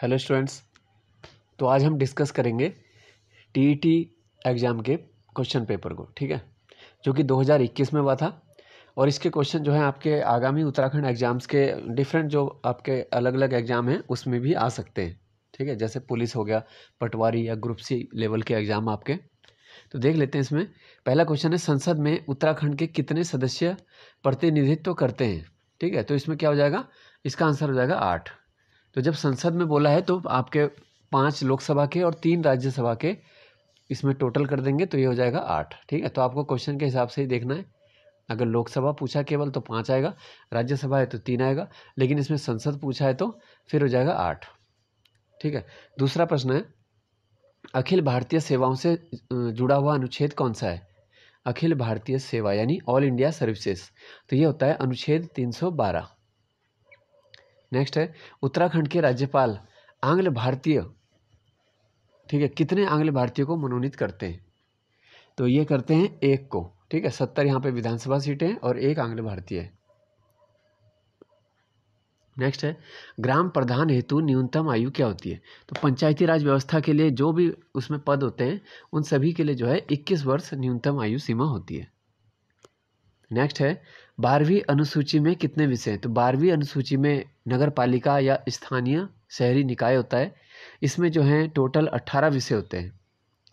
hello students तो आज हम डिस्कस करेंगे टीईटी एग्ज़ाम e के क्वेश्चन पेपर को ठीक है जो कि 2021 में हुआ था और इसके क्वेश्चन जो है आपके आगामी उत्तराखंड एग्ज़ाम्स के डिफरेंट जो आपके अलग अलग एग्ज़ाम हैं उसमें भी आ सकते हैं ठीक है जैसे पुलिस हो गया पटवारी या ग्रुप सी लेवल के एग्ज़ाम आपके तो देख लेते हैं इसमें पहला क्वेश्चन है संसद में उत्तराखंड के कितने सदस्य प्रतिनिधित्व करते हैं ठीक है तो इसमें क्या हो जाएगा इसका आंसर हो जाएगा आठ तो जब संसद में बोला है तो आपके पाँच लोकसभा के और तीन राज्यसभा के इसमें टोटल कर देंगे तो ये हो जाएगा आठ ठीक है तो आपको क्वेश्चन के हिसाब से ही देखना है अगर लोकसभा पूछा केवल तो पाँच आएगा राज्यसभा है तो तीन आएगा लेकिन इसमें संसद पूछा है तो फिर हो जाएगा आठ ठीक है दूसरा प्रश्न है अखिल भारतीय सेवाओं से जुड़ा हुआ अनुच्छेद कौन सा है अखिल भारतीय सेवा यानी ऑल इंडिया सर्विसेज तो ये होता है अनुच्छेद 312 नेक्स्ट है उत्तराखंड के राज्यपाल आंग्ल भारतीय ठीक है कितने आंग्ल भारतीयों को मनोनीत करते हैं तो ये करते हैं एक को ठीक है सत्तर यहाँ पे विधानसभा सीटें और एक आंग्ल भारतीय है नेक्स्ट है ग्राम प्रधान हेतु न्यूनतम आयु क्या होती है तो पंचायती राज व्यवस्था के लिए जो भी उसमें पद होते हैं उन सभी के लिए जो है 21 वर्ष न्यूनतम आयु सीमा होती है नेक्स्ट है बारहवीं अनुसूची में कितने विषय हैं तो बारहवीं अनुसूची में नगर पालिका या स्थानीय शहरी निकाय होता है इसमें जो है टोटल अट्ठारह विषय होते हैं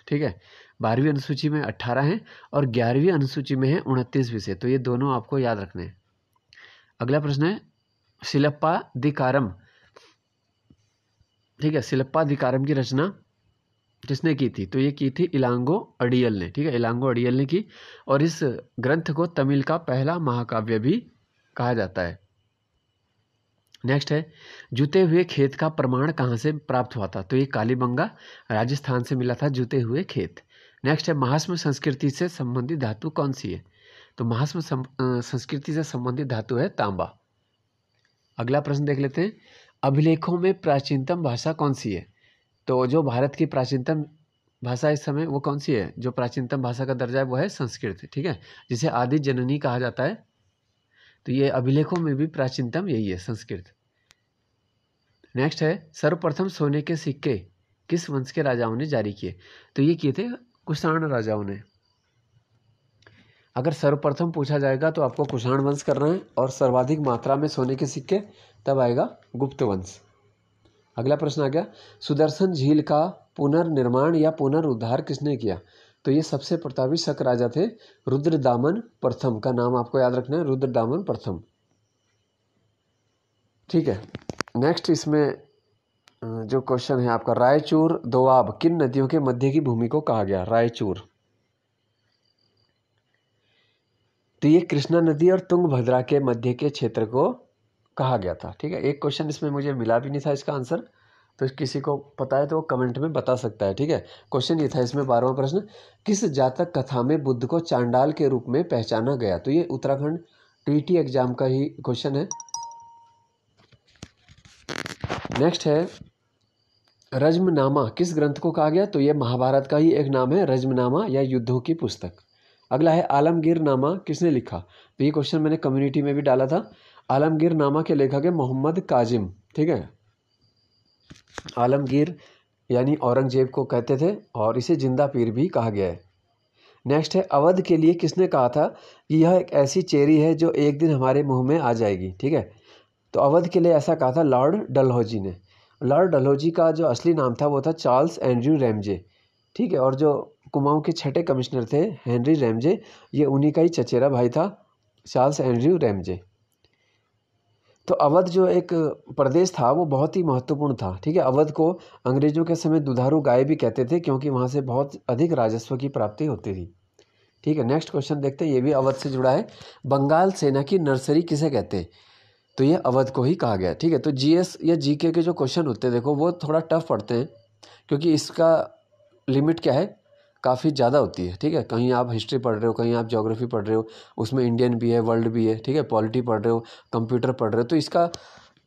ठीक है बारहवीं अनुसूची में अट्ठारह हैं और ग्यारहवीं अनुसूची में है उनतीस विषय तो ये दोनों आपको याद रखने हैं अगला प्रश्न है शिल्पाधिकारम ठीक है शिल्पाधिकारम की रचना किसने की थी तो ये की थी इलांगो अडियल ने ठीक है इलांगो अडियल ने की और इस ग्रंथ को तमिल का पहला महाकाव्य भी कहा जाता है नेक्स्ट है जुते हुए खेत का प्रमाण कहाँ से प्राप्त हुआ था तो ये कालीबंगा राजस्थान से मिला था जुते हुए खेत नेक्स्ट है महास्म संस्कृति से संबंधित धातु कौन सी है तो महास्म संस्कृति से संबंधित धातु है तांबा अगला प्रश्न देख लेते हैं अभिलेखों में प्राचीनतम भाषा कौन सी है तो जो भारत की प्राचीनतम भाषा इस समय वो कौन सी है जो प्राचीनतम भाषा का दर्जा है वो है संस्कृत ठीक है जिसे आदि जननी कहा जाता है तो ये अभिलेखों में भी प्राचीनतम यही है संस्कृत नेक्स्ट है सर्वप्रथम सोने के सिक्के किस वंश के राजाओं ने जारी किए तो ये किए थे कुषाण राजाओं ने अगर सर्वप्रथम पूछा जाएगा तो आपको कुषाण वंश करना है और सर्वाधिक मात्रा में सोने के सिक्के तब आएगा गुप्त वंश अगला प्रश्न आ गया सुदर्शन झील का पुनर्निर्माण या पुनरुद्धार किसने किया तो ये सबसे प्रतापी शक राजा थे रुद्र दामन प्रथम का नाम आपको याद रखना है रुद्र दामन प्रथम ठीक है नेक्स्ट इसमें जो क्वेश्चन है आपका रायचूर दोआब किन नदियों के मध्य की भूमि को कहा गया रायचूर तो ये कृष्णा नदी और तुंग भद्रा के मध्य के क्षेत्र को कहा गया था ठीक है एक क्वेश्चन इसमें मुझे मिला भी नहीं था इसका आंसर तो किसी को पता है तो वो कमेंट में बता सकता है ठीक है क्वेश्चन ये था इसमें बारहवा प्रश्न किस जातक कथा में बुद्ध को चांडाल के रूप में पहचाना गया तो ये उत्तराखंड ट्वीटी एग्जाम e का ही क्वेश्चन है नेक्स्ट है रजमनामा किस ग्रंथ को कहा गया तो ये महाभारत का ही एक नाम है रज्मनामा या युद्धों की पुस्तक अगला है आलमगीर नामा किसने लिखा तो ये क्वेश्चन मैंने कम्युनिटी में भी डाला था आलमगीर नामा के लेखक है मोहम्मद काजिम ठीक है आलमगीर यानी औरंगजेब को कहते थे और इसे जिंदा पीर भी कहा गया है नेक्स्ट है अवध के लिए किसने कहा था कि यह एक ऐसी चेरी है जो एक दिन हमारे मुंह में आ जाएगी ठीक है तो अवध के लिए ऐसा कहा था लॉर्ड डलहौजी ने लॉर्ड डलहौजी का जो असली नाम था वो था चार्ल्स एंड्रयू रैमजे ठीक है और जो कुमाऊँ के छठे कमिश्नर थे हेनरी रैमजे ये उन्हीं का ही चचेरा भाई था चार्ल्स एंड्रयू रैमजे तो अवध जो एक प्रदेश था वो बहुत ही महत्वपूर्ण था ठीक है अवध को अंग्रेजों के समय दुधारू गाय भी कहते थे क्योंकि वहाँ से बहुत अधिक राजस्व की प्राप्ति होती थी ठीक है नेक्स्ट क्वेश्चन देखते हैं ये भी अवध से जुड़ा है बंगाल सेना की नर्सरी किसे कहते हैं तो ये अवध को ही कहा गया ठीक है तो जी या जी के जो क्वेश्चन होते हैं देखो वो थोड़ा टफ पड़ते हैं क्योंकि इसका लिमिट क्या है काफ़ी ज़्यादा होती है ठीक है कहीं आप हिस्ट्री पढ़ रहे हो कहीं आप जोग्राफ़ी पढ़ रहे हो उसमें इंडियन भी है वर्ल्ड भी है ठीक है पॉलिटी पढ़ रहे हो कंप्यूटर पढ़ रहे हो तो इसका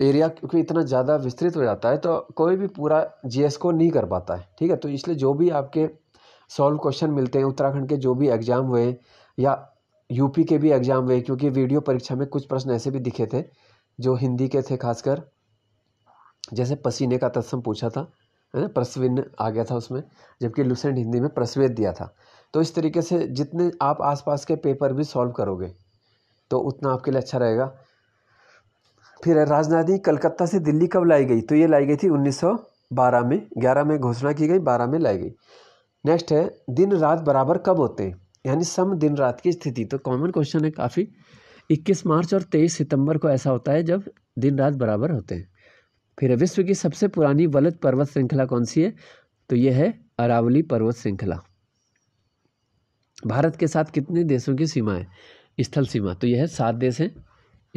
एरिया क्योंकि इतना ज़्यादा विस्तृत हो जाता है तो कोई भी पूरा एस को नहीं कर पाता है ठीक है तो इसलिए जो भी आपके सॉल्व क्वेश्चन मिलते हैं उत्तराखंड के जो भी एग्ज़ाम हुए या यूपी के भी एग्ज़ाम हुए क्योंकि वीडियो परीक्षा में कुछ प्रश्न ऐसे भी दिखे थे जो हिंदी के थे खासकर जैसे पसीने का तत्सम पूछा था प्रसविन आ गया था उसमें जबकि लुसेंट हिंदी में प्रसवेद दिया था तो इस तरीके से जितने आप आसपास के पेपर भी सॉल्व करोगे तो उतना आपके लिए अच्छा रहेगा फिर राजधानी कलकत्ता से दिल्ली कब लाई गई तो ये लाई गई थी 1912 में 11 में घोषणा की गई 12 में लाई गई नेक्स्ट है दिन रात बराबर कब होते हैं यानी सम दिन रात की स्थिति तो कॉमन क्वेश्चन है काफ़ी 21 मार्च और 23 सितंबर को ऐसा होता है जब दिन रात बराबर होते हैं फिर विश्व की सबसे पुरानी वलत पर्वत श्रृंखला कौन सी है तो यह है अरावली पर्वत श्रृंखला भारत के साथ कितने देशों की सीमा है स्थल सीमा तो यह है सात देश हैं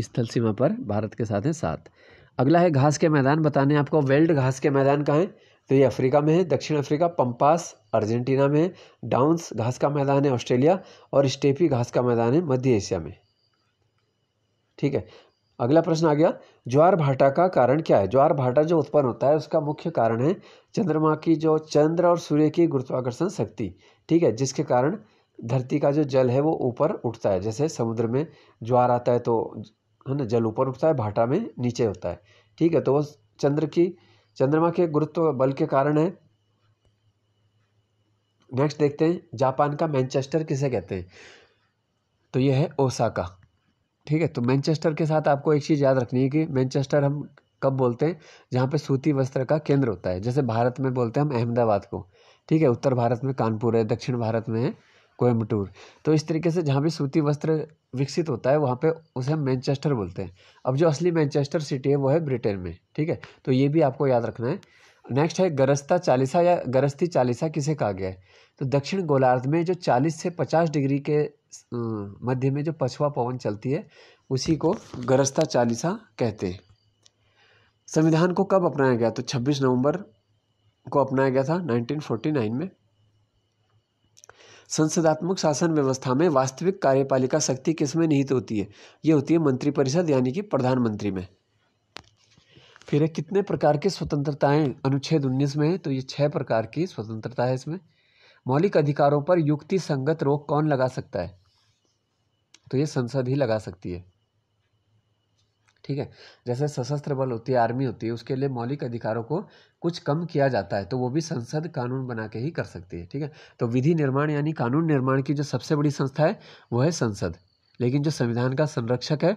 स्थल सीमा पर भारत के साथ हैं सात अगला है घास के मैदान बताने आपको वेल्ड घास के मैदान कहाँ है तो ये अफ्रीका में है दक्षिण अफ्रीका पंपास अर्जेंटीना में है डाउंस घास का मैदान है ऑस्ट्रेलिया और स्टेपी घास का मैदान है मध्य एशिया में ठीक है अगला प्रश्न आ गया ज्वार भाटा का कारण क्या है ज्वार भाटा जो उत्पन्न होता है उसका मुख्य कारण है चंद्रमा की जो चंद्र और सूर्य की गुरुत्वाकर्षण शक्ति ठीक है जिसके कारण धरती का जो जल है वो ऊपर उठता है जैसे समुद्र में ज्वार आता है तो है ना जल ऊपर उठता है भाटा में नीचे होता है ठीक है तो वो चंद्र की चंद्रमा के गुरुत्व बल के कारण है नेक्स्ट देखते हैं जापान का मैनचेस्टर किसे कहते हैं तो ये है ओसाका ठीक है तो मैनचेस्टर के साथ आपको एक चीज़ याद रखनी है कि मैनचेस्टर हम कब बोलते हैं जहाँ पे सूती वस्त्र का केंद्र होता है जैसे भारत में बोलते हैं हम अहमदाबाद को ठीक है उत्तर भारत में कानपुर है दक्षिण भारत में है कोयम्बटूर तो इस तरीके से जहाँ भी सूती वस्त्र विकसित होता है वहाँ पे उसे हम मैनचेस्टर बोलते हैं अब जो असली मैनचेस्टर सिटी है वो है ब्रिटेन में ठीक है तो ये भी आपको याद रखना है नेक्स्ट है गरस्ता चालीसा या गरस्ती चालीसा किसे कहा गया है तो दक्षिण गोलार्ध में जो चालीस से पचास डिग्री के हम्म, मध्य में जो पछुआ पवन चलती है उसी को गरजता चालीसा कहते हैं संविधान को कब अपनाया गया तो 26 नवंबर को अपनाया गया था 1949 में संसदात्मक शासन व्यवस्था में वास्तविक कार्यपालिका शक्ति किसमें निहित होती है यह होती है मंत्रिपरिषद यानी कि प्रधानमंत्री में फिर कितने प्रकार की स्वतंत्रताएं अनुच्छेद 19 में है तो ये छह प्रकार की स्वतंत्रता है इसमें मौलिक अधिकारों पर युक्ति संगत रोक कौन लगा सकता है तो ये संसद ही लगा सकती है ठीक है जैसे सशस्त्र बल होती है आर्मी होती है उसके लिए मौलिक अधिकारों को कुछ कम किया जाता है तो वो भी संसद कानून बना के ही कर सकती है ठीक है तो विधि निर्माण यानी कानून निर्माण की जो सबसे बड़ी संस्था है वो है संसद लेकिन जो संविधान का संरक्षक है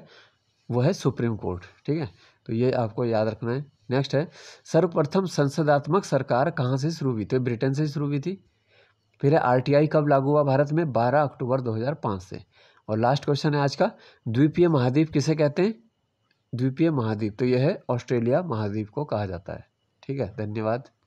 वो है सुप्रीम कोर्ट ठीक है तो ये आपको याद रखना है नेक्स्ट है सर्वप्रथम संसदात्मक सरकार कहाँ से शुरू हुई थी ब्रिटेन से शुरू हुई थी फिर आर आरटीआई कब लागू हुआ भारत में 12 अक्टूबर 2005 से और लास्ट क्वेश्चन है आज का द्वीपीय महाद्वीप किसे कहते हैं द्वीपीय महाद्वीप तो यह है ऑस्ट्रेलिया महाद्वीप को कहा जाता है ठीक है धन्यवाद